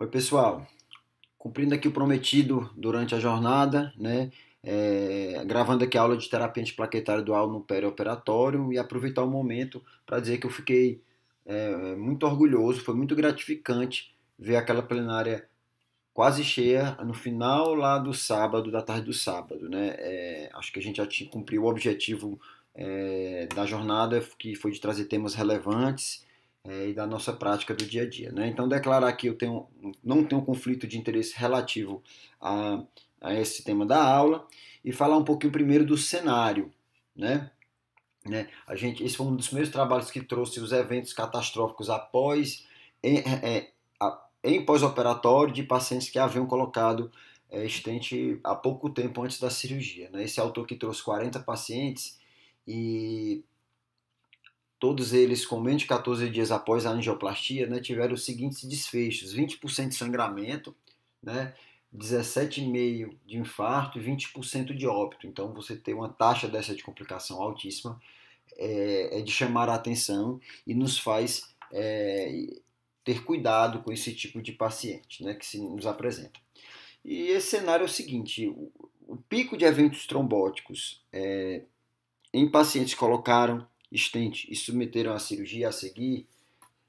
Oi, pessoal. Cumprindo aqui o prometido durante a jornada, né? É, gravando aqui a aula de terapia antiplaquetária dual no perioperatório e aproveitar o momento para dizer que eu fiquei é, muito orgulhoso, foi muito gratificante ver aquela plenária quase cheia no final lá do sábado, da tarde do sábado, né? É, acho que a gente já tinha, cumpriu o objetivo é, da jornada, que foi de trazer temas relevantes é, e da nossa prática do dia a dia. Né? Então, declarar que eu tenho, não tenho conflito de interesse relativo a, a esse tema da aula e falar um pouquinho primeiro do cenário. Né? Né? A gente, esse foi um dos meus trabalhos que trouxe os eventos catastróficos após em, é, é em pós-operatório de pacientes que haviam colocado é, estente há pouco tempo antes da cirurgia. Né? Esse autor que trouxe 40 pacientes e Todos eles, com menos de 14 dias após a angioplastia, né, tiveram os seguintes desfechos: 20% de sangramento, né, 17,5% de infarto e 20% de óbito. Então, você ter uma taxa dessa de complicação altíssima é, é de chamar a atenção e nos faz é, ter cuidado com esse tipo de paciente né, que se nos apresenta. E esse cenário é o seguinte: o, o pico de eventos trombóticos é, em pacientes colocaram estente e submeteram à cirurgia a seguir,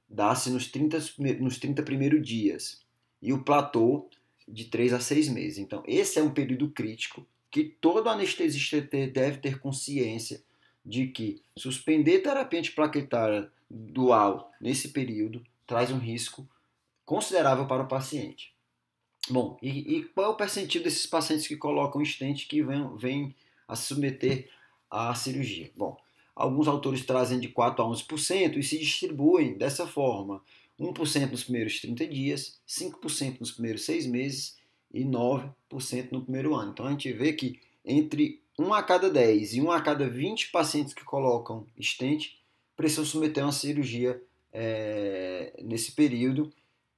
dá-se nos 30, nos 30 primeiros dias e o platô de 3 a 6 meses. Então, esse é um período crítico que todo anestesista deve ter consciência de que suspender terapia antiplaquetária dual nesse período traz um risco considerável para o paciente. Bom, e, e qual é o percentil desses pacientes que colocam estente que vêm a se submeter à cirurgia? Bom, Alguns autores trazem de 4 a 11% e se distribuem dessa forma: 1% nos primeiros 30 dias, 5% nos primeiros 6 meses e 9% no primeiro ano. Então a gente vê que entre 1 a cada 10 e 1 a cada 20 pacientes que colocam estente precisam submeter uma cirurgia é, nesse período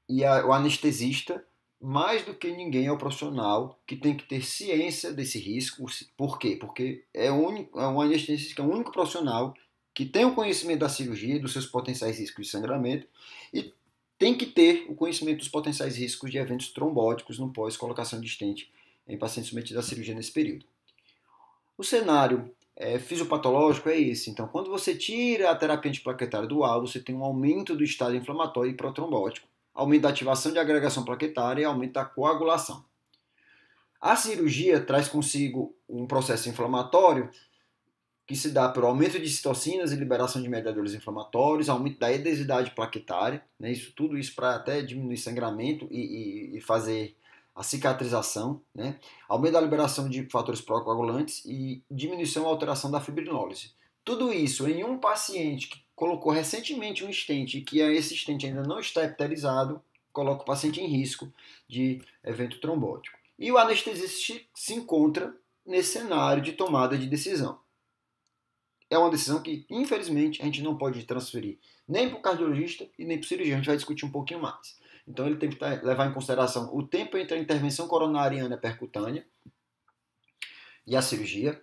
e a, o anestesista mais do que ninguém é o profissional que tem que ter ciência desse risco. Por quê? Porque é, único, é um anestesista, é o único profissional que tem o conhecimento da cirurgia e dos seus potenciais riscos de sangramento e tem que ter o conhecimento dos potenciais riscos de eventos trombóticos no pós-colocação de estente em pacientes submetidos à cirurgia nesse período. O cenário é, fisiopatológico é esse. Então, quando você tira a terapia antiplaquetária do alvo, você tem um aumento do estado inflamatório e protrombótico aumento da ativação de agregação plaquetária e aumento da coagulação. A cirurgia traz consigo um processo inflamatório que se dá pelo aumento de citocinas e liberação de mediadores inflamatórios, aumento da edesidade plaquetária, né, isso, tudo isso para até diminuir sangramento e, e, e fazer a cicatrização, né, aumento da liberação de fatores procoagulantes e diminuição ou alteração da fibrinólise. Tudo isso em um paciente que colocou recentemente um estente e que é esse estente ainda não está epiterizado, coloca o paciente em risco de evento trombótico. E o anestesista se encontra nesse cenário de tomada de decisão. É uma decisão que, infelizmente, a gente não pode transferir nem para o cardiologista e nem para o cirurgião. A gente vai discutir um pouquinho mais. Então, ele tem que tá, levar em consideração o tempo entre a intervenção coronariana percutânea e a cirurgia,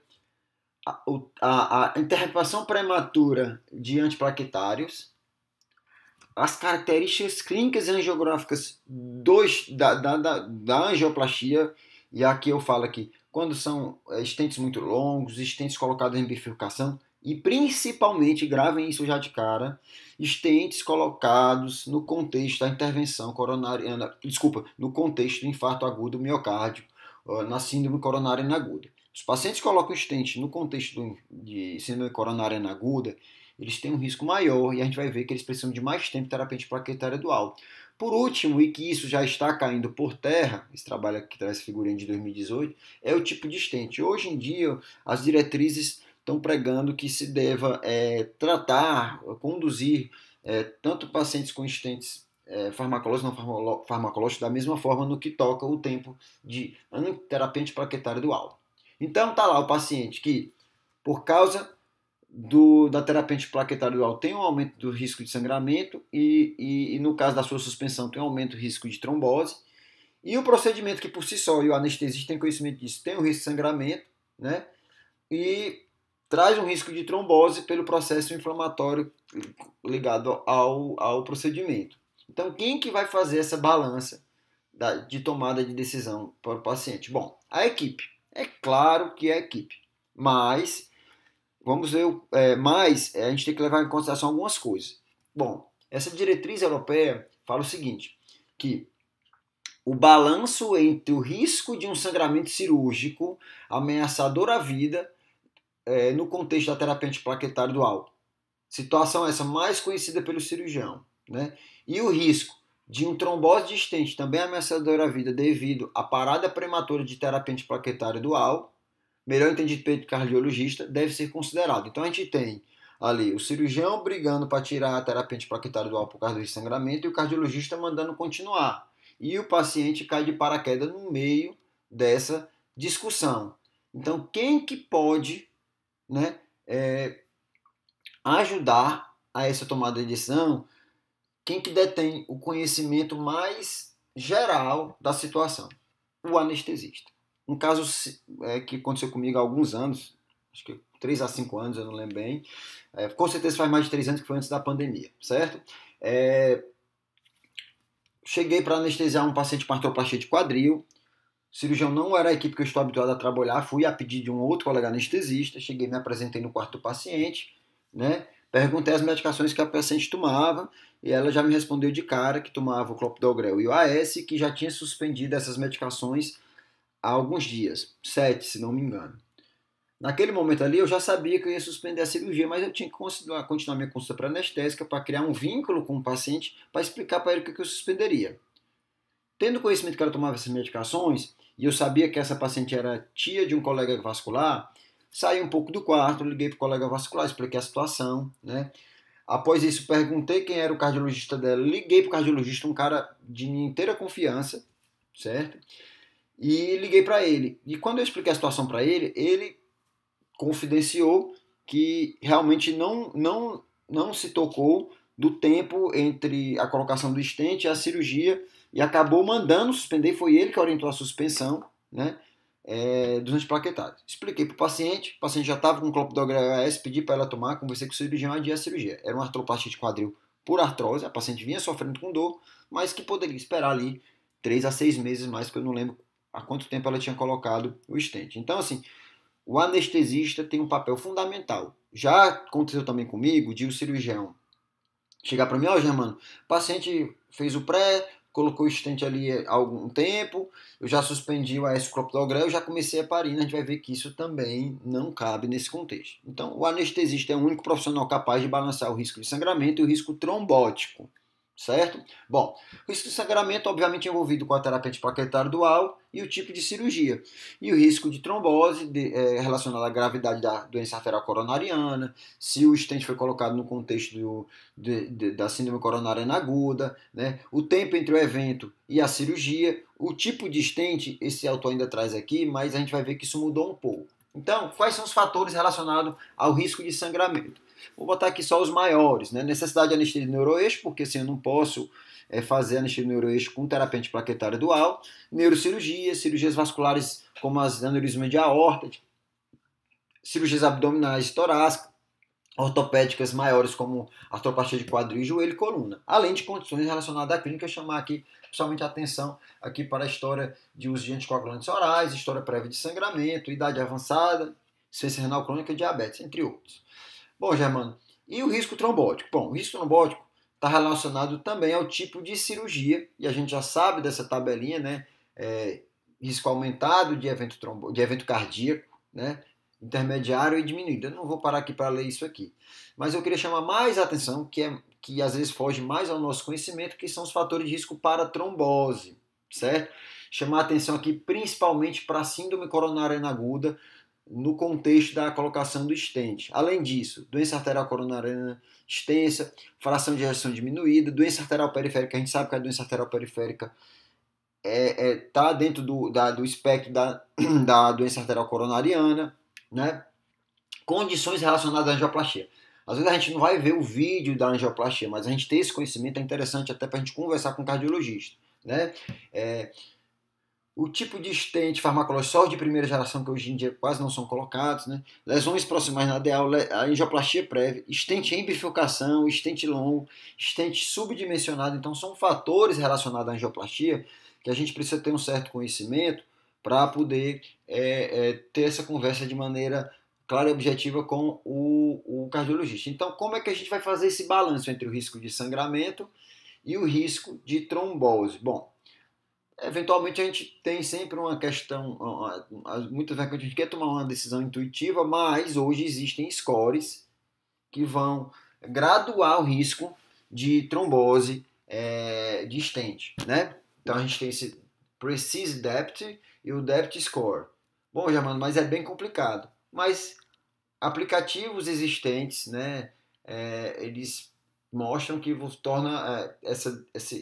a, a, interpretação prematura de antiplaquetários, as características clínicas e angiográficas dos, da, da, da, da angioplastia, e aqui eu falo aqui, quando são é, estentes muito longos, estentes colocados em bifurcação, e principalmente, gravem isso já de cara, estentes colocados no contexto da intervenção coronariana, eh, desculpa, no contexto do infarto agudo miocárdio, na síndrome coronariana aguda. Os pacientes colocam stent no contexto de síndrome coronariana aguda, eles têm um risco maior e a gente vai ver que eles precisam de mais tempo de terapêutica plaquetária dual. Por último, e que isso já está caindo por terra, esse trabalho que traz figurinha de 2018, é o tipo de estente. Hoje em dia, as diretrizes estão pregando que se deva é, tratar, conduzir é, tanto pacientes com estentes é, farmacológicos não farmacológicos da mesma forma no que toca o tempo de anoterapente plaquetária dual. Então tá lá o paciente que, por causa do, da terapia antiplaquetária dual, tem um aumento do risco de sangramento e, e, e, no caso da sua suspensão, tem um aumento do risco de trombose. E o procedimento que por si só, e o anestesista tem conhecimento disso, tem um risco de sangramento, né? E traz um risco de trombose pelo processo inflamatório ligado ao, ao procedimento. Então, quem que vai fazer essa balança de tomada de decisão para o paciente? Bom, a equipe. É claro que é equipe, mas vamos ver, é, mas é, a gente tem que levar em consideração algumas coisas. Bom, essa diretriz europeia fala o seguinte, que o balanço entre o risco de um sangramento cirúrgico ameaçador à vida é, no contexto da terapia antiplaquetária dual, situação essa mais conhecida pelo cirurgião, né? e o risco de um trombose distante, também ameaçador à vida devido à parada prematura de terapia antiplaquetária dual, melhor entendido pelo cardiologista, deve ser considerado. Então a gente tem ali o cirurgião brigando para tirar a terapia antiplaquetária dual por causa do sangramento e o cardiologista mandando continuar. E o paciente cai de paraquedas no meio dessa discussão. Então quem que pode né, é, ajudar a essa tomada de decisão quem que detém o conhecimento mais geral da situação? O anestesista. Um caso é, que aconteceu comigo há alguns anos, acho que 3 a 5 anos, eu não lembro bem, é, com certeza faz mais de 3 anos que foi antes da pandemia, certo? É, cheguei para anestesiar um paciente com artroplastia de quadril, o cirurgião não era a equipe que eu estou habituado a trabalhar, fui a pedido de um outro colega anestesista, cheguei, me apresentei no quarto do paciente, né? Perguntei as medicações que a paciente tomava e ela já me respondeu de cara que tomava o clopidogrel e o AS, que já tinha suspendido essas medicações há alguns dias, sete, se não me engano. Naquele momento ali eu já sabia que eu ia suspender a cirurgia, mas eu tinha que continuar minha consulta para anestésica para criar um vínculo com o paciente para explicar para ele o que eu suspenderia. Tendo conhecimento que ela tomava essas medicações e eu sabia que essa paciente era tia de um colega vascular, saí um pouco do quarto, liguei para o colega vascular, expliquei a situação, né? Após isso, perguntei quem era o cardiologista dela, liguei para o cardiologista, um cara de minha inteira confiança, certo? E liguei para ele. E quando eu expliquei a situação para ele, ele confidenciou que realmente não, não, não se tocou do tempo entre a colocação do estente e a cirurgia e acabou mandando suspender. Foi ele que orientou a suspensão, né? é, dos antiplaquetários. Expliquei para o paciente, o paciente já estava com clopidogrel AS, pedi para ela tomar, conversei com o cirurgião e a é cirurgia. Era uma artroplastia de quadril por artrose, a paciente vinha sofrendo com dor, mas que poderia esperar ali 3 a 6 meses mais, que eu não lembro há quanto tempo ela tinha colocado o estente. Então, assim, o anestesista tem um papel fundamental. Já aconteceu também comigo de o cirurgião chegar para mim, ó, oh, Germano, paciente fez o pré, colocou o estente ali há algum tempo, eu já suspendi o aesclopidogrel, eu já comecei a parina, né? a gente vai ver que isso também não cabe nesse contexto. Então, o anestesista é o único profissional capaz de balançar o risco de sangramento e o risco trombótico certo? Bom, o risco de sangramento obviamente é envolvido com a terapia plaquetária dual e o tipo de cirurgia. E o risco de trombose de, é, relacionado à gravidade da doença arterial coronariana, se o stent foi colocado no contexto do, de, de, da síndrome coronariana aguda, né? o tempo entre o evento e a cirurgia, o tipo de stent, esse autor ainda traz aqui, mas a gente vai ver que isso mudou um pouco. Então, quais são os fatores relacionados ao risco de sangramento? Vou botar aqui só os maiores, né? Necessidade de anestesia de neuroeixo, porque assim eu não posso é, fazer anestesia de neuroeixo com terapente plaquetária dual. Neurocirurgia, cirurgias vasculares como as aneurismas de aorta, cirurgias abdominais e torácicas, ortopédicas maiores como artropatia de quadril, joelho e coluna. Além de condições relacionadas à clínica, chamar aqui principalmente atenção aqui para a história de uso de anticoagulantes orais, história prévia de sangramento, idade avançada, ciência renal crônica e diabetes, entre outros. Bom, Germano, e o risco trombótico? Bom, o risco trombótico está relacionado também ao tipo de cirurgia, e a gente já sabe dessa tabelinha, né? É, risco aumentado de evento, trombo, de evento cardíaco, né? intermediário e diminuído. Eu não vou parar aqui para ler isso aqui. Mas eu queria chamar mais atenção, que, é, que às vezes foge mais ao nosso conhecimento, que são os fatores de risco para trombose, certo? Chamar atenção aqui principalmente para síndrome coronariana aguda, no contexto da colocação do estente. Além disso, doença arterial coronariana extensa, fração de ejeção diminuída, doença arterial periférica, a gente sabe que a doença arterial periférica está é, é, tá dentro do, da, do espectro da, da doença arterial coronariana, né? condições relacionadas à angioplastia. Às vezes a gente não vai ver o vídeo da angioplastia, mas a gente ter esse conhecimento é interessante até para a gente conversar com o cardiologista. Né? É, o tipo de estente farmacológico de primeira geração, que hoje em dia quase não são colocados, né? lesões proximais na lateral, a angioplastia prévia, estente em bifurcação, estente longo, estente subdimensionado. Então, são fatores relacionados à angioplastia que a gente precisa ter um certo conhecimento para poder é, é, ter essa conversa de maneira clara e objetiva com o, o cardiologista. Então, como é que a gente vai fazer esse balanço entre o risco de sangramento e o risco de trombose? Bom, eventualmente a gente tem sempre uma questão, muitas vezes a gente quer tomar uma decisão intuitiva, mas hoje existem scores que vão graduar o risco de trombose é, de stent, né? Então a gente tem esse Precise Depth e o Depth Score. Bom, Germano, mas é bem complicado. Mas aplicativos existentes, né? É, eles mostram que torna é, essa, essa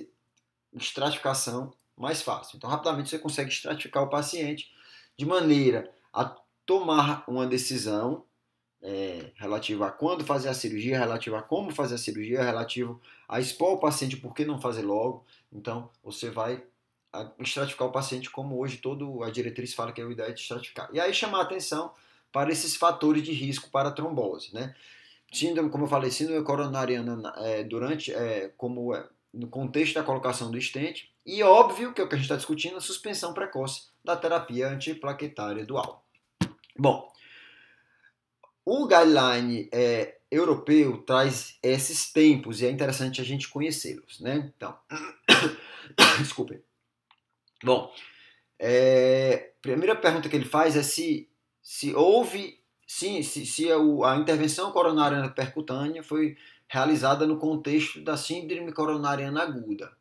estratificação mais fácil. Então, rapidamente você consegue estratificar o paciente de maneira a tomar uma decisão é, relativa a quando fazer a cirurgia, relativa a como fazer a cirurgia, relativo a expor o paciente por que não fazer logo. Então, você vai estratificar o paciente como hoje toda a diretriz fala que é o é de estratificar. E aí chamar a atenção para esses fatores de risco para trombose, né? Síndrome, como eu falei, síndrome coronariana é, durante, é, como é, no contexto da colocação do estente, e óbvio que é o que a gente está discutindo, a suspensão precoce da terapia antiplaquetária dual. Bom, o guideline é, europeu traz esses tempos e é interessante a gente conhecê-los, né? Então, desculpem. Bom, é, a primeira pergunta que ele faz é se, se houve Sim, se, se a, intervenção coronariana percutânea foi realizada no contexto da síndrome coronariana aguda.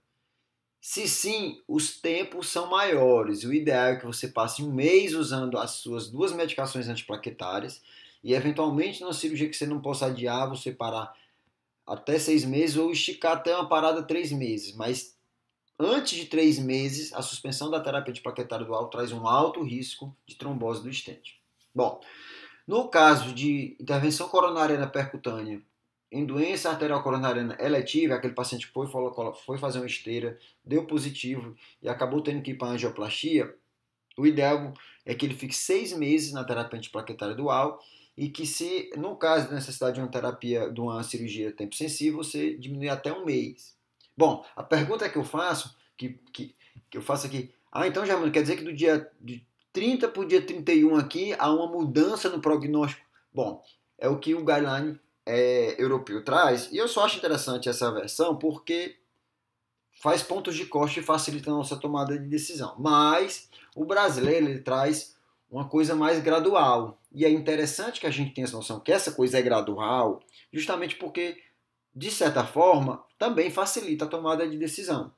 Se sim, os tempos são maiores. O ideal é que você passe um mês usando as suas duas medicações antiplaquetárias e, eventualmente, numa cirurgia que você não possa adiar, você parar até seis meses ou esticar até uma parada três meses. Mas antes de três meses, a suspensão da terapia antiplaquetária dual traz um alto risco de trombose do estente. Bom, no caso de intervenção coronariana percutânea em doença arterial coronariana eletiva, aquele paciente foi, foi fazer uma esteira, deu positivo e acabou tendo que ir para a angioplastia, o ideal é que ele fique seis meses na terapia antiplaquetária dual e que se, no caso de necessidade de uma terapia, de uma cirurgia tempo sensível, você diminui até um mês. Bom, a pergunta que eu faço, que, que, que eu faço aqui, ah, então, Germano, quer dizer que do dia de 30 para o dia 31 aqui, há uma mudança no prognóstico. Bom, é o que o guideline é, europeu traz. E eu só acho interessante essa versão porque faz pontos de corte e facilita a nossa tomada de decisão. Mas o brasileiro ele traz uma coisa mais gradual. E é interessante que a gente tenha essa noção que essa coisa é gradual, justamente porque, de certa forma, também facilita a tomada de decisão.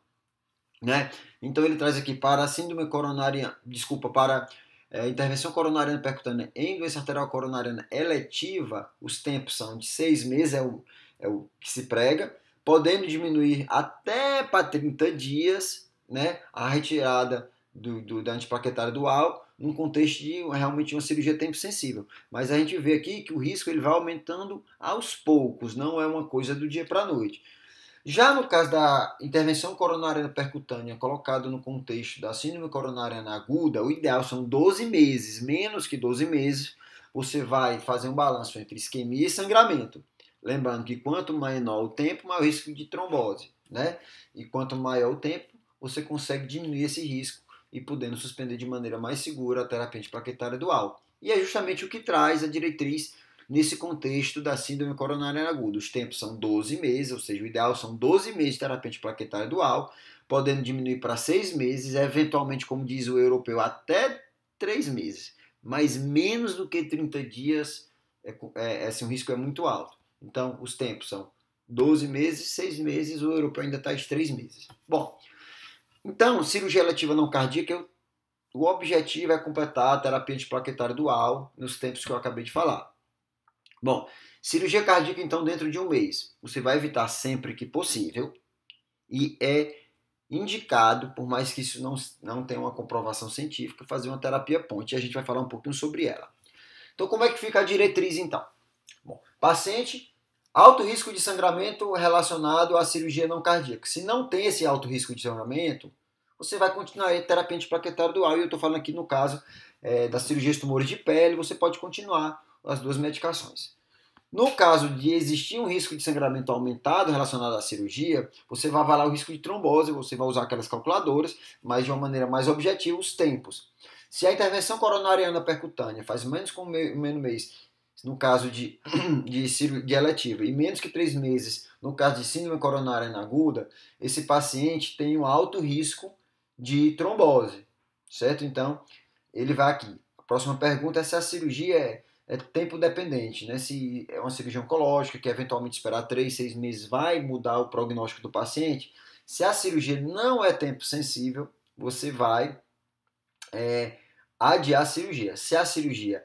Né? Então ele traz aqui para a síndrome coronária, desculpa, para é, intervenção coronariana percutânea em doença arterial coronariana eletiva, os tempos são de seis meses, é o, é o que se prega, podendo diminuir até para 30 dias né, a retirada do, do, da antiplaquetária dual num contexto de realmente uma cirurgia tempo sensível. Mas a gente vê aqui que o risco ele vai aumentando aos poucos, não é uma coisa do dia para a noite. Já no caso da intervenção coronária percutânea, colocado no contexto da síndrome coronariana aguda, o ideal são 12 meses, menos que 12 meses, você vai fazer um balanço entre isquemia e sangramento. Lembrando que quanto menor o tempo, maior o risco de trombose, né? E quanto maior o tempo, você consegue diminuir esse risco e podendo suspender de maneira mais segura a terapia plaquetária dual. E é justamente o que traz a diretriz nesse contexto da síndrome coronária aguda. Os tempos são 12 meses, ou seja, o ideal são 12 meses de terapia plaquetária dual, podendo diminuir para 6 meses, eventualmente, como diz o europeu, até 3 meses. Mas menos do que 30 dias, é, é, é, assim, o risco é muito alto. Então, os tempos são 12 meses, 6 meses, o europeu ainda está em 3 meses. Bom, então, cirurgia eletiva não cardíaca, eu o objetivo é completar a terapia de plaquetária dual nos tempos que eu acabei de falar. Bom, cirurgia cardíaca, então, dentro de um mês. Você vai evitar sempre que possível e é indicado, por mais que isso não, não tenha uma comprovação científica, fazer uma terapia ponte e a gente vai falar um pouquinho sobre ela. Então, como é que fica a diretriz, então? Bom, paciente, alto risco de sangramento relacionado à cirurgia não cardíaca. Se não tem esse alto risco de sangramento, você vai continuar em terapia antiplaquetária dual, e eu estou falando aqui no caso é, das cirurgias de tumores de pele, você pode continuar as duas medicações. No caso de existir um risco de sangramento aumentado relacionado à cirurgia, você vai avaliar o risco de trombose, você vai usar aquelas calculadoras, mas de uma maneira mais objetiva, os tempos. Se a intervenção coronariana percutânea faz menos que um mês, no caso de, de, de eletiva, e menos que três meses, no caso de síndrome coronariana aguda, esse paciente tem um alto risco de trombose, certo? Então, ele vai aqui. A próxima pergunta é se a cirurgia é é tempo dependente, né? Se é uma cirurgia oncológica, que eventualmente esperar 3, 6 meses vai mudar o prognóstico do paciente. Se a cirurgia não é tempo sensível, você vai é, adiar a cirurgia. Se a cirurgia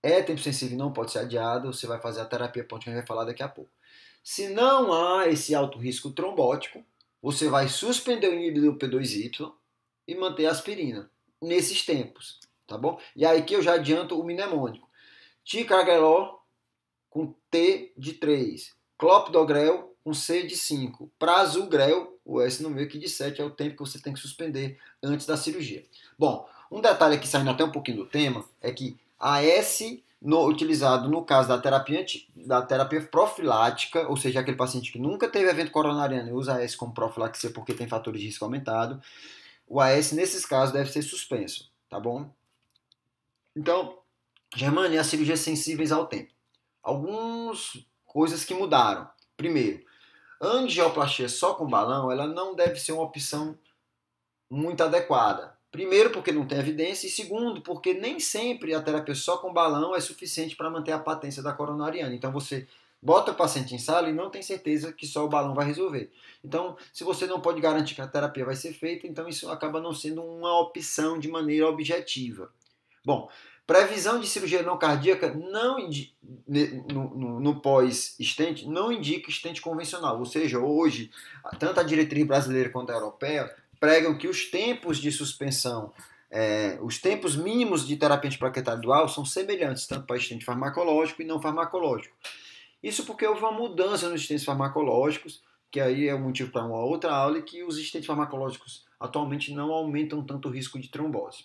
é tempo sensível e não pode ser adiada, você vai fazer a terapia ponto que a gente vai falar daqui a pouco. Se não há esse alto risco trombótico, você vai suspender o inibidor P2Y e manter a aspirina nesses tempos, tá bom? E aí que eu já adianto o mnemônico. Ticagreló com T de 3, Clopidogrel com C de 5, Prasugrel, o S no meio aqui de 7 é o tempo que você tem que suspender antes da cirurgia. Bom, um detalhe aqui saindo até um pouquinho do tema é que a S no, utilizado no caso da terapia, da terapia profilática, ou seja, aquele paciente que nunca teve evento coronariano e usa AS como profilaxia porque tem fatores de risco aumentado, o AS nesses casos deve ser suspenso, tá bom? Então, Germânia, as cirurgias sensíveis ao tempo. Algumas coisas que mudaram. Primeiro, angioplastia só com balão, ela não deve ser uma opção muito adequada. Primeiro, porque não tem evidência, e segundo, porque nem sempre a terapia só com balão é suficiente para manter a patência da coronariana. Então você bota o paciente em sala e não tem certeza que só o balão vai resolver. Então, se você não pode garantir que a terapia vai ser feita, então isso acaba não sendo uma opção de maneira objetiva. Bom, Previsão de cirurgia não cardíaca não no, no, no pós-estente não indica estente convencional. Ou seja, hoje, tanto a diretriz brasileira quanto a europeia pregam que os tempos de suspensão, é, os tempos mínimos de terapia antiplaquetária dual são semelhantes, tanto para estente farmacológico e não farmacológico. Isso porque houve uma mudança nos estentes farmacológicos, que aí é um motivo para uma outra aula, e que os estentes farmacológicos atualmente não aumentam tanto o risco de trombose.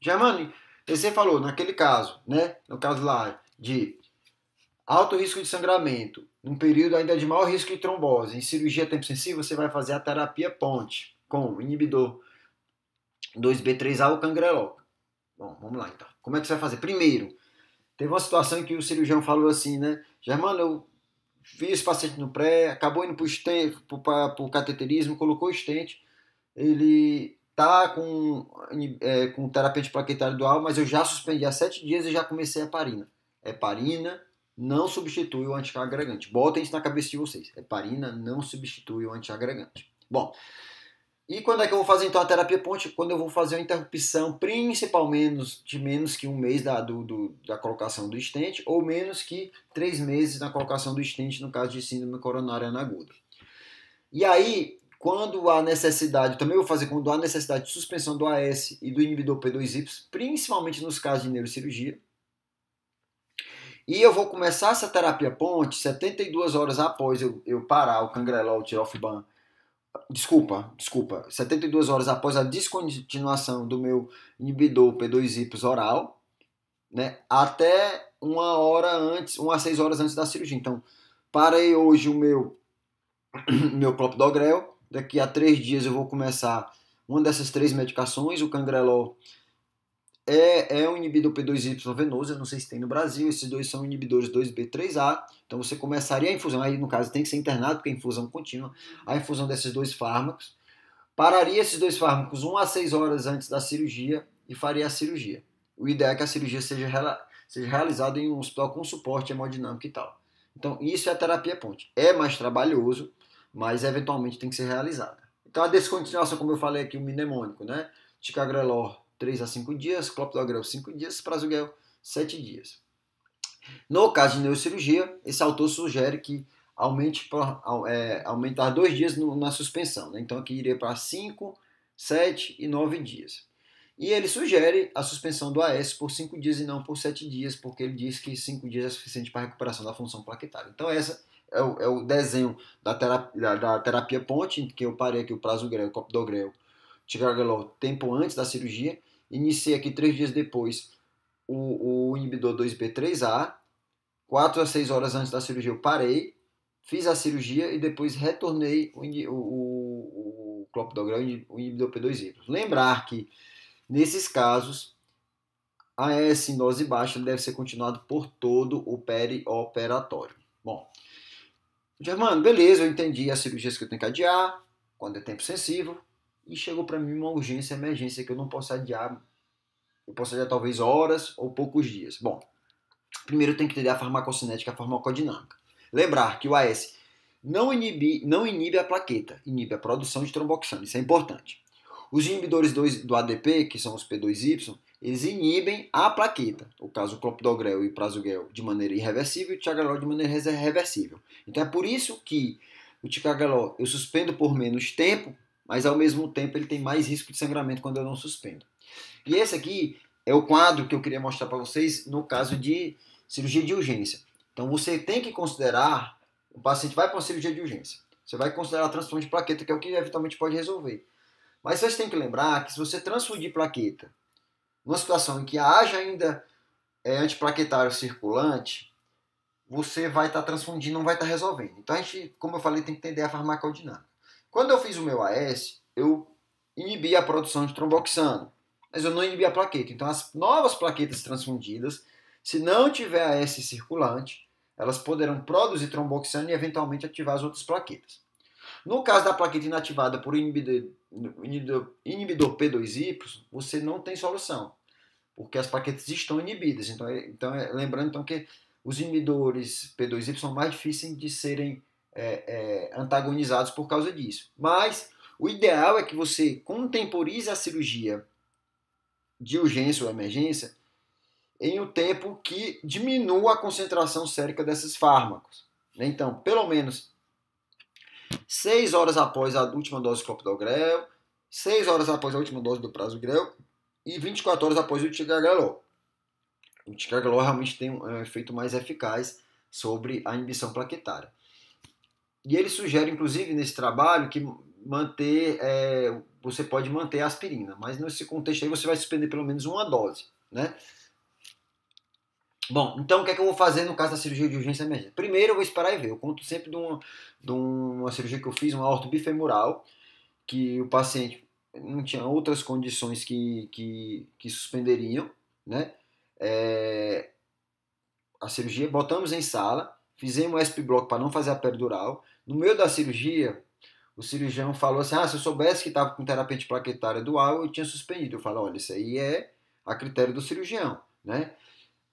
Germani, você falou, naquele caso, né? No caso lá de alto risco de sangramento, num período ainda de maior risco de trombose, em cirurgia tempo sensível, você vai fazer a terapia ponte com inibidor 2B3A ou cangreloca. Bom, vamos lá então. Como é que você vai fazer? Primeiro, teve uma situação em que o cirurgião falou assim, né? Germano, eu vi esse paciente no pré, acabou indo para o cateterismo, colocou o estente, ele tá com, é, com terapia de plaquetário dual, mas eu já suspendi há sete dias e já comecei a parina. Heparina não substitui o antiagregante. Botem isso na cabeça de vocês. Heparina não substitui o antiagregante. Bom, e quando é que eu vou fazer então a terapia ponte? Quando eu vou fazer a interrupção, principalmente de menos que um mês da, do, do, da colocação do estente, ou menos que três meses na colocação do estente no caso de síndrome coronariana aguda. E aí, quando há necessidade, também vou fazer quando há necessidade de suspensão do AS e do inibidor P2Y, principalmente nos casos de neurocirurgia. E eu vou começar essa terapia ponte 72 horas após eu, eu parar o cangrelol, o tirofiban, Desculpa, desculpa. 72 horas após a descontinuação do meu inibidor P2Y oral, né, até uma hora antes, uma a seis horas antes da cirurgia. Então, parei hoje o meu meu propidogrel, Daqui a três dias eu vou começar uma dessas três medicações, o cangrelol é, é um inibidor P2Y venoso, eu não sei se tem no Brasil, esses dois são inibidores 2B3A, então você começaria a infusão, aí no caso tem que ser internado, porque é infusão contínua, a infusão desses dois fármacos, pararia esses dois fármacos 1 a 6 horas antes da cirurgia e faria a cirurgia. O ideal é que a cirurgia seja, seja realizada em um hospital com suporte hemodinâmico e tal. Então, isso é a terapia ponte. É mais trabalhoso, mas eventualmente tem que ser realizada. Então a descontinuação, como eu falei aqui, o mnemônico, né? Ticagrelor 3 a 5 dias, clopidogrel 5 dias, prasuguel 7 dias. No caso de neurocirurgia, esse autor sugere que aumente pra, é, aumentar 2 dias no, na suspensão. Né? Então aqui iria para 5, 7 e 9 dias. E ele sugere a suspensão do AS por 5 dias e não por 7 dias, porque ele diz que 5 dias é suficiente para a recuperação da função plaquetária. Então essa é o, é o desenho da terapia, da, da terapia ponte, que eu parei aqui o prazo grego, o copo do grego, Ticagrelor, tempo antes da cirurgia. Iniciei aqui três dias depois o, o inibidor 2B3A. Quatro a seis horas antes da cirurgia eu parei, fiz a cirurgia e depois retornei o, o, o, clopidogrel e o inibidor P2Y. Lembrar que, nesses casos, a é S em dose baixa deve ser continuado por todo o perioperatório. Bom, Germano, beleza, eu entendi as cirurgias que eu tenho que adiar, quando é tempo sensível, e chegou para mim uma urgência, emergência que eu não posso adiar. Eu posso adiar talvez horas ou poucos dias. Bom, primeiro tem que entender a farmacocinética, a farmacodinâmica. Lembrar que o AS não inibe, não inibe a plaqueta, inibe a produção de tromboxano, isso é importante. Os inibidores do, do ADP, que são os P2Y, eles inibem a plaqueta. O caso clopidogrel e prasugrel de maneira irreversível e tiagrelol de maneira reversível. Então é por isso que o ticagrelol eu suspendo por menos tempo, mas ao mesmo tempo ele tem mais risco de sangramento quando eu não suspendo. E esse aqui é o quadro que eu queria mostrar para vocês no caso de cirurgia de urgência. Então você tem que considerar, o paciente vai para uma cirurgia de urgência. Você vai considerar a transfusão de plaqueta, que é o que eventualmente pode resolver. Mas vocês têm que lembrar que se você transfundir plaqueta numa situação em que haja ainda é, antiplaquetário circulante, você vai estar tá transfundindo, não vai estar tá resolvendo. Então a gente, como eu falei, tem que entender a farmacodinâmica. Quando eu fiz o meu AS, eu inibi a produção de tromboxano, mas eu não inibi a plaqueta. Então as novas plaquetas transfundidas, se não tiver AS circulante, elas poderão produzir tromboxano e eventualmente ativar as outras plaquetas. No caso da plaqueta inativada por inibidor inibidor P2Y, você não tem solução, porque as plaquetas estão inibidas. Então, é, então é, lembrando então, que os inibidores P2Y são mais difíceis de serem é, é, antagonizados por causa disso. Mas o ideal é que você contemporize a cirurgia de urgência ou emergência em um tempo que diminua a concentração sérica desses fármacos. Então, pelo menos 6 horas após a última dose do grel, 6 horas após a última dose do prazo grel e 24 horas após o ticagrelol. O ticagrelol realmente tem é um efeito mais eficaz sobre a inibição plaquetária. E ele sugere, inclusive, nesse trabalho, que manter, é, você pode manter a aspirina, mas nesse contexto aí você vai suspender pelo menos uma dose, né? Bom, então o que é que eu vou fazer no caso da cirurgia de urgência e emergência? Primeiro eu vou esperar e ver. Eu conto sempre de uma, de uma cirurgia que eu fiz, uma bifemoral que o paciente não tinha outras condições que, que, que suspenderiam, né? É, a cirurgia, botamos em sala, fizemos SP block para não fazer a perdural. No meio da cirurgia, o cirurgião falou assim: Ah, se eu soubesse que estava com terapia plaquetária dual, eu tinha suspendido. Eu falo: Olha, isso aí é a critério do cirurgião, né?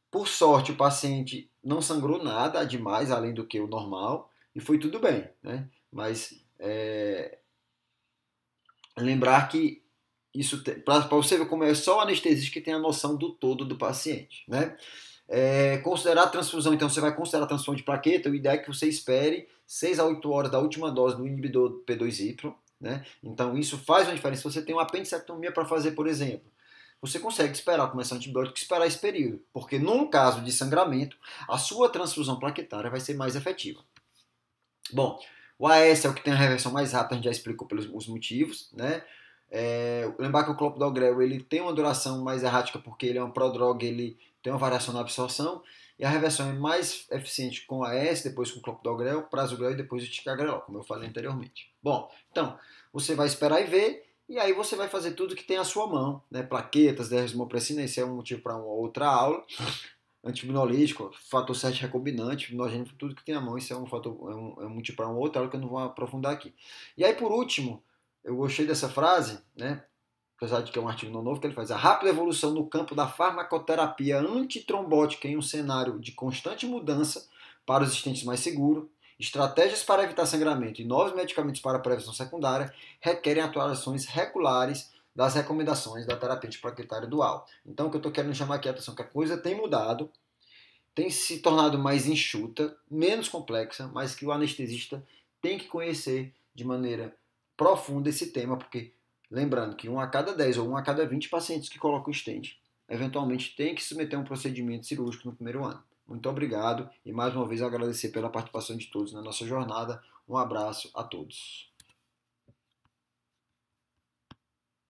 Por sorte, o paciente não sangrou nada demais, além do que o normal, e foi tudo bem. Né? Mas é, lembrar que isso para você ver como é só o anestesista que tem a noção do todo do paciente. Né? É, considerar a transfusão, então você vai considerar a transfusão de plaqueta, o ideal é que você espere 6 a 8 horas da última dose do inibidor P2Y. Né? Então isso faz uma diferença. Se você tem uma apendicectomia para fazer, por exemplo, você consegue esperar começar o antibiótico esperar esse período, porque num caso de sangramento, a sua transfusão plaquetária vai ser mais efetiva. Bom, o AS é o que tem a reversão mais rápida, a gente já explicou pelos os motivos, né? É, lembrar que o clopidogrel ele tem uma duração mais errática porque ele é um prodrog, ele tem uma variação na absorção e a reversão é mais eficiente com o AS depois com o clopidogrel, prasugrel e depois o ticagrelol, como eu falei anteriormente. Bom, então você vai esperar e ver e aí você vai fazer tudo que tem à sua mão, né? Plaquetas, desmopressina, esse é um motivo para uma outra aula. Antiminolítico, fator 7 recombinante, minogênico, tudo que tem à mão, isso é um fator, é um, é um motivo para uma outra aula que eu não vou aprofundar aqui. E aí, por último, eu gostei dessa frase, né? apesar de que é um artigo não novo, que ele faz a rápida evolução no campo da farmacoterapia antitrombótica em um cenário de constante mudança para os existentes mais seguros, Estratégias para evitar sangramento e novos medicamentos para prevenção secundária requerem atualizações regulares das recomendações da terapêutica plaquetária dual. Então, o que eu estou querendo chamar aqui a atenção é que a coisa tem mudado, tem se tornado mais enxuta, menos complexa, mas que o anestesista tem que conhecer de maneira profunda esse tema, porque lembrando que um a cada 10 ou um a cada 20 pacientes que colocam o stent, eventualmente tem que submeter a um procedimento cirúrgico no primeiro ano. Muito obrigado e mais uma vez agradecer pela participação de todos na nossa jornada. Um abraço a todos.